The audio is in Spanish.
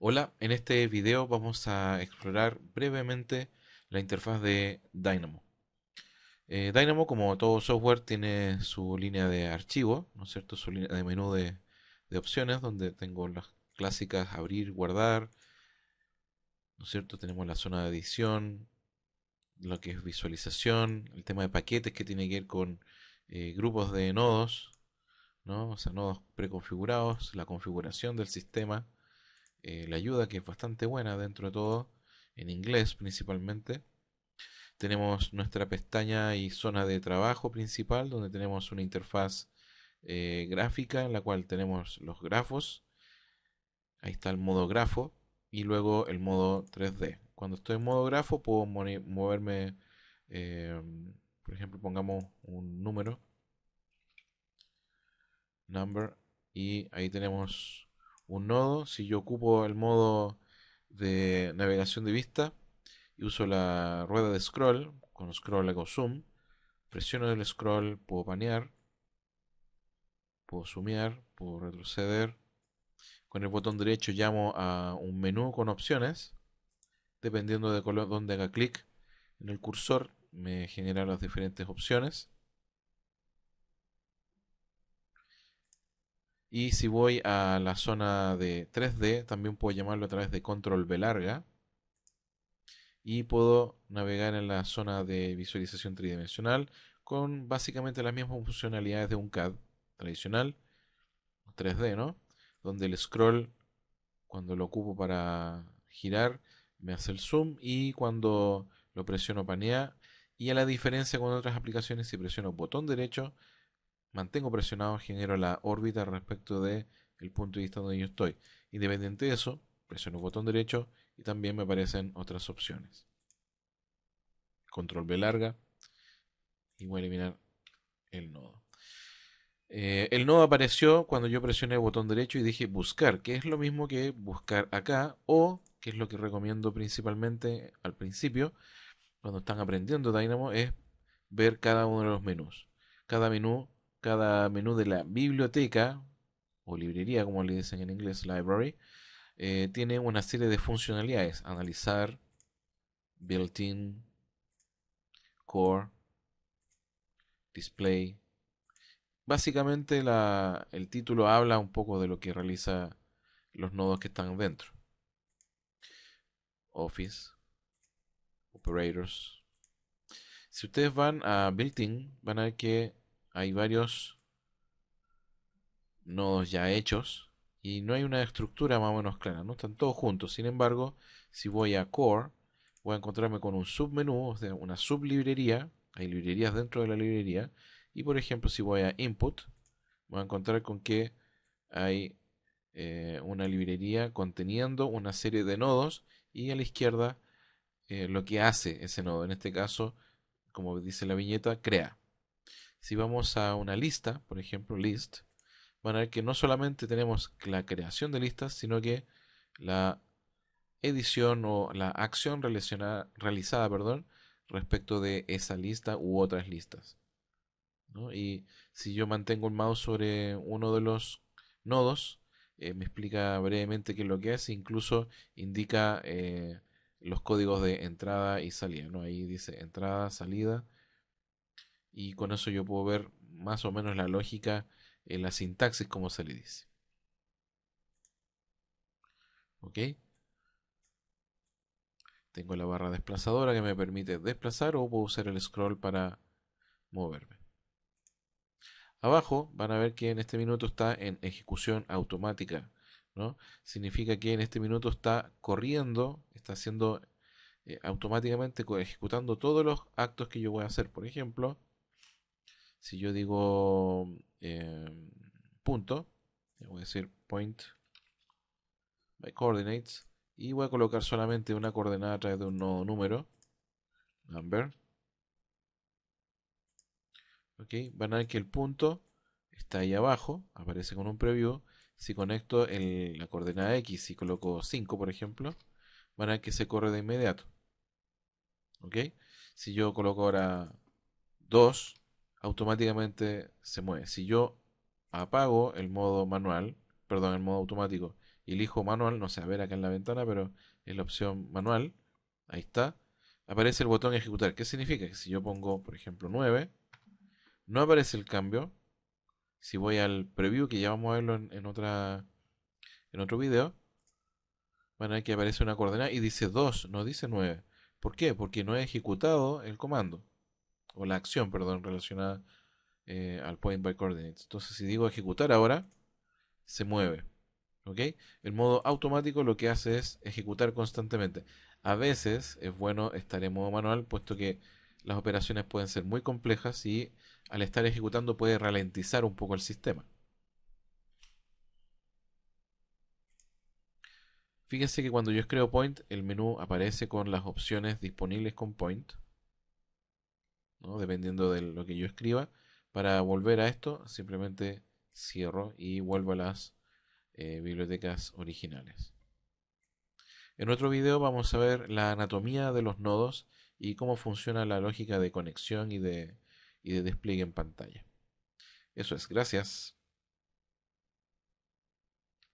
Hola, en este video vamos a explorar brevemente la interfaz de Dynamo. Eh, Dynamo, como todo software, tiene su línea de archivo, ¿no es cierto? Su línea de menú de, opciones, donde tengo las clásicas abrir, guardar, ¿no cierto? Tenemos la zona de edición, lo que es visualización, el tema de paquetes que tiene que ver con eh, grupos de nodos, O sea, nodos preconfigurados, la configuración del sistema, eh, la ayuda, que es bastante buena dentro de todo, en inglés principalmente. Tenemos nuestra pestaña y zona de trabajo principal, donde tenemos una interfaz eh, gráfica en la cual tenemos los grafos. Ahí está el modo grafo y luego el modo 3D. Cuando estoy en modo grafo puedo moverme, em, por ejemplo, pongamos un número, number, y ahí tenemos un nodo, si yo ocupo el modo de navegación de vista y uso la rueda de scroll, con scroll hago zoom, presiono el scroll, puedo panear, puedo sumear, puedo retroceder. Con el botón derecho llamo a un menú con opciones. Dependiendo de dónde donde haga clic en el cursor, me genera las diferentes opciones. Y si voy a la zona de 3D, también puedo llamarlo a través de control B larga. Y puedo navegar en la zona de visualización tridimensional con básicamente las mismas funcionalidades de un CAD tradicional, 3D, ¿no? Donde el scroll, cuando lo ocupo para girar, me hace el zoom y cuando lo presiono panea. Y a la diferencia con otras aplicaciones, si presiono botón derecho, mantengo presionado, genero la órbita respecto del el punto de vista donde yo estoy. Independiente de eso, presiono botón derecho y también me aparecen otras opciones. Control B larga y voy a eliminar el nodo. Eh, el nodo apareció cuando yo presioné el botón derecho y dije buscar, que es lo mismo que buscar acá o que es lo que recomiendo principalmente al principio cuando están aprendiendo Dynamo es ver cada uno de los menús. Cada menú cada menú de la biblioteca, o librería como le dicen en inglés, library, eh, tiene una serie de funcionalidades. Analizar, built-in, core, display. Básicamente el título habla un poco de lo que realiza los nodos que están dentro. Office, operators. Si ustedes van a built-in, van a ver que hay varios nodos ya hechos y no hay una estructura más o menos clara, no están todos juntos. Sin embargo, si voy a Core, voy a encontrarme con un submenú, o una sublibrería, hay librerías dentro de la librería, y por ejemplo, si voy a Input, voy a encontrar con que hay eh, una librería conteniendo una serie de nodos y a la izquierda eh, lo que hace ese nodo. En este caso, como dice la viñeta, crea si vamos a una lista, por ejemplo, list, van a ver que no solamente tenemos la creación de listas, sino que la edición o la acción realizada perdón, respecto de esa lista u otras listas. Y si yo mantengo el mouse sobre uno de los nodos, eh, me explica brevemente qué es lo que es, incluso indica eh, los códigos de entrada y salida. ¿no? Ahí dice entrada, salida, y con eso yo puedo ver más o menos la lógica en la sintaxis como se le dice. ¿Ok? Tengo la barra desplazadora que me permite desplazar o puedo usar el scroll para moverme. Abajo van a ver que en este minuto está en ejecución automática. ¿no? Significa que en este minuto está corriendo, está haciendo eh, automáticamente ejecutando todos los actos que yo voy a hacer. Por ejemplo, si yo digo em, punto, eh, voy a decir point by coordinates y voy a colocar solamente una coordenada a través de un nodo número, number. Ok, van a ver que el punto está ahí abajo, aparece con un preview. Si conecto el, la coordenada X y coloco 5, por ejemplo, van a ver que se corre de inmediato. ¿Ok? Si yo coloco ahora 2, automáticamente se mueve. Si yo apago el modo manual, perdón, el modo automático, y elijo manual, no sé, a ver acá en la ventana, pero es la opción manual, ahí está, aparece el botón ejecutar. ¿Qué significa? Que si yo pongo, por ejemplo, 9, no aparece el cambio. Si voy al preview, que ya vamos a verlo en, otra, en otro video, van a ver que aparece una coordenada y dice 2, no dice 9. ¿Por qué? Porque no he ejecutado el comando o la acción, perdón, relacionada eh, al point by coordinates. Entonces, si digo ejecutar ahora, se mueve. El modo automático lo que hace es ejecutar constantemente. A veces es bueno estar en modo manual, puesto que las operaciones pueden ser muy complejas y al estar ejecutando puede ralentizar un poco el sistema. Fíjense que cuando yo escribo point, el menú aparece con las opciones disponibles con point dependiendo de lo que yo escriba. Para volver a esto, simplemente cierro y vuelvo a las eh, bibliotecas originales. En otro video vamos a ver la anatomía de los nodos y cómo funciona la lógica de conexión y de, y de despliegue en pantalla. Eso es, gracias.